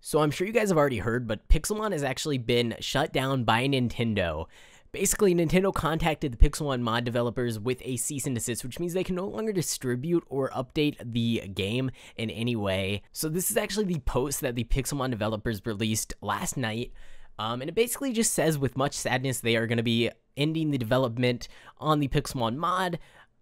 So I'm sure you guys have already heard, but Pixelmon has actually been shut down by Nintendo. Basically, Nintendo contacted the Pixelmon mod developers with a cease and desist, which means they can no longer distribute or update the game in any way. So this is actually the post that the Pixelmon developers released last night. Um, and it basically just says, with much sadness, they are going to be ending the development on the Pixelmon mod,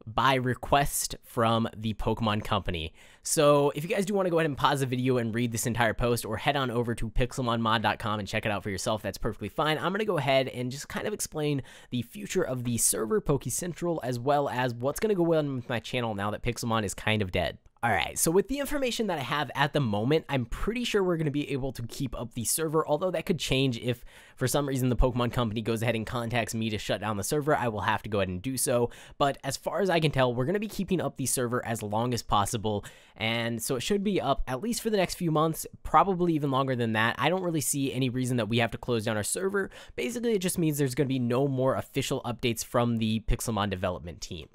by request from the Pokemon Company. So if you guys do want to go ahead and pause the video and read this entire post or head on over to pixelmonmod.com and check it out for yourself, that's perfectly fine. I'm going to go ahead and just kind of explain the future of the server PokeCentral, as well as what's going to go on with my channel now that Pixelmon is kind of dead. All right, so with the information that I have at the moment, I'm pretty sure we're going to be able to keep up the server, although that could change if for some reason the Pokemon Company goes ahead and contacts me to shut down the server, I will have to go ahead and do so. But as far as I can tell, we're going to be keeping up the server as long as possible, and so it should be up at least for the next few months, probably even longer than that. I don't really see any reason that we have to close down our server. Basically, it just means there's going to be no more official updates from the Pixelmon development team.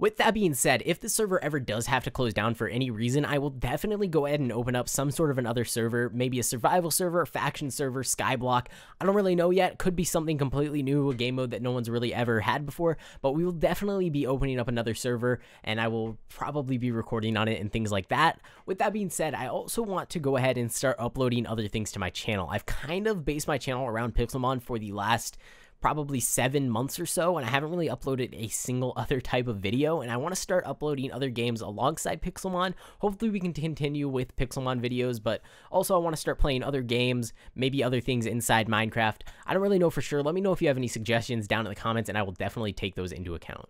With that being said, if the server ever does have to close down for any reason, I will definitely go ahead and open up some sort of another server, maybe a survival server, faction server, skyblock. I don't really know yet, could be something completely new, a game mode that no one's really ever had before, but we will definitely be opening up another server and I will probably be recording on it and things like that. With that being said, I also want to go ahead and start uploading other things to my channel. I've kind of based my channel around Pixelmon for the last probably seven months or so, and I haven't really uploaded a single other type of video, and I want to start uploading other games alongside Pixelmon. Hopefully we can continue with Pixelmon videos, but also I want to start playing other games, maybe other things inside Minecraft. I don't really know for sure. Let me know if you have any suggestions down in the comments, and I will definitely take those into account.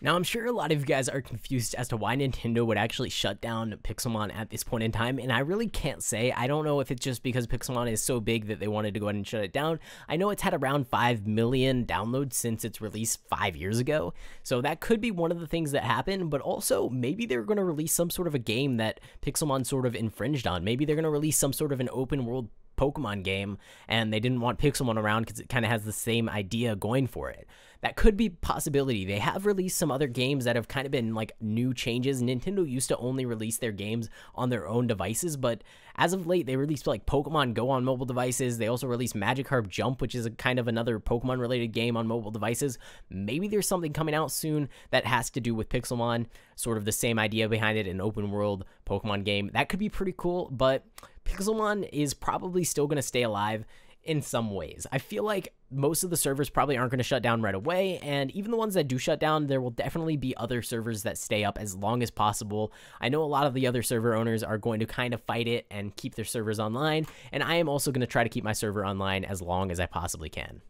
Now, I'm sure a lot of you guys are confused as to why Nintendo would actually shut down Pixelmon at this point in time, and I really can't say. I don't know if it's just because Pixelmon is so big that they wanted to go ahead and shut it down. I know it's had around 5 million downloads since its release 5 years ago, so that could be one of the things that happened, but also maybe they're going to release some sort of a game that Pixelmon sort of infringed on. Maybe they're going to release some sort of an open world Pokemon game, and they didn't want Pixelmon around because it kind of has the same idea going for it. That could be possibility. They have released some other games that have kind of been like new changes. Nintendo used to only release their games on their own devices, but as of late, they released like Pokemon Go on mobile devices. They also released Magikarp Jump, which is a kind of another Pokemon related game on mobile devices. Maybe there's something coming out soon that has to do with Pixelmon, sort of the same idea behind it, an open world Pokemon game. That could be pretty cool, but Pixelmon is probably still going to stay alive in some ways. I feel like most of the servers probably aren't going to shut down right away, and even the ones that do shut down, there will definitely be other servers that stay up as long as possible. I know a lot of the other server owners are going to kind of fight it and keep their servers online, and I am also going to try to keep my server online as long as I possibly can.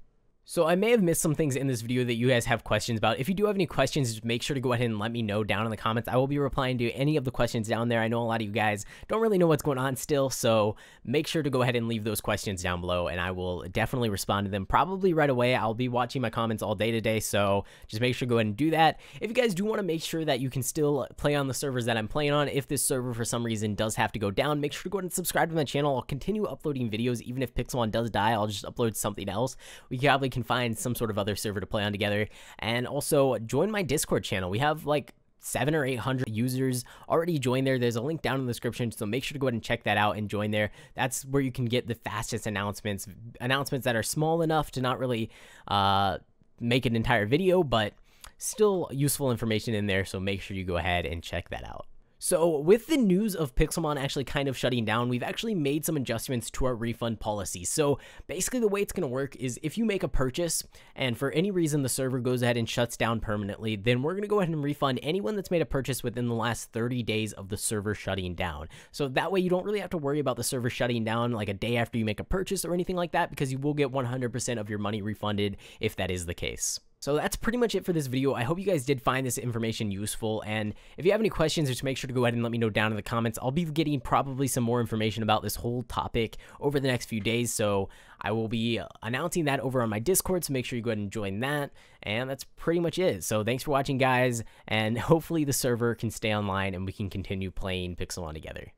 So I may have missed some things in this video that you guys have questions about. If you do have any questions, just make sure to go ahead and let me know down in the comments. I will be replying to any of the questions down there. I know a lot of you guys don't really know what's going on still, so make sure to go ahead and leave those questions down below, and I will definitely respond to them probably right away. I'll be watching my comments all day today, so just make sure to go ahead and do that. If you guys do want to make sure that you can still play on the servers that I'm playing on, if this server for some reason does have to go down, make sure to go ahead and subscribe to my channel. I'll continue uploading videos. Even if Pixelmon does die, I'll just upload something else. We probably can find some sort of other server to play on together. And also join my Discord channel. We have like seven or eight hundred users already joined there. There's a link down in the description, so make sure to go ahead and check that out and join there. That's where you can get the fastest announcements, announcements that are small enough to not really uh, make an entire video, but still useful information in there. So make sure you go ahead and check that out. So, with the news of Pixelmon actually kind of shutting down, we've actually made some adjustments to our refund policy. So, basically, the way it's going to work is if you make a purchase and for any reason the server goes ahead and shuts down permanently, then we're going to go ahead and refund anyone that's made a purchase within the last 30 days of the server shutting down. So, that way, you don't really have to worry about the server shutting down like a day after you make a purchase or anything like that because you will get 100% of your money refunded if that is the case. So that's pretty much it for this video. I hope you guys did find this information useful, and if you have any questions, just make sure to go ahead and let me know down in the comments. I'll be getting probably some more information about this whole topic over the next few days, so I will be announcing that over on my Discord, so make sure you go ahead and join that, and that's pretty much it. So thanks for watching, guys, and hopefully the server can stay online and we can continue playing Pixelmon together.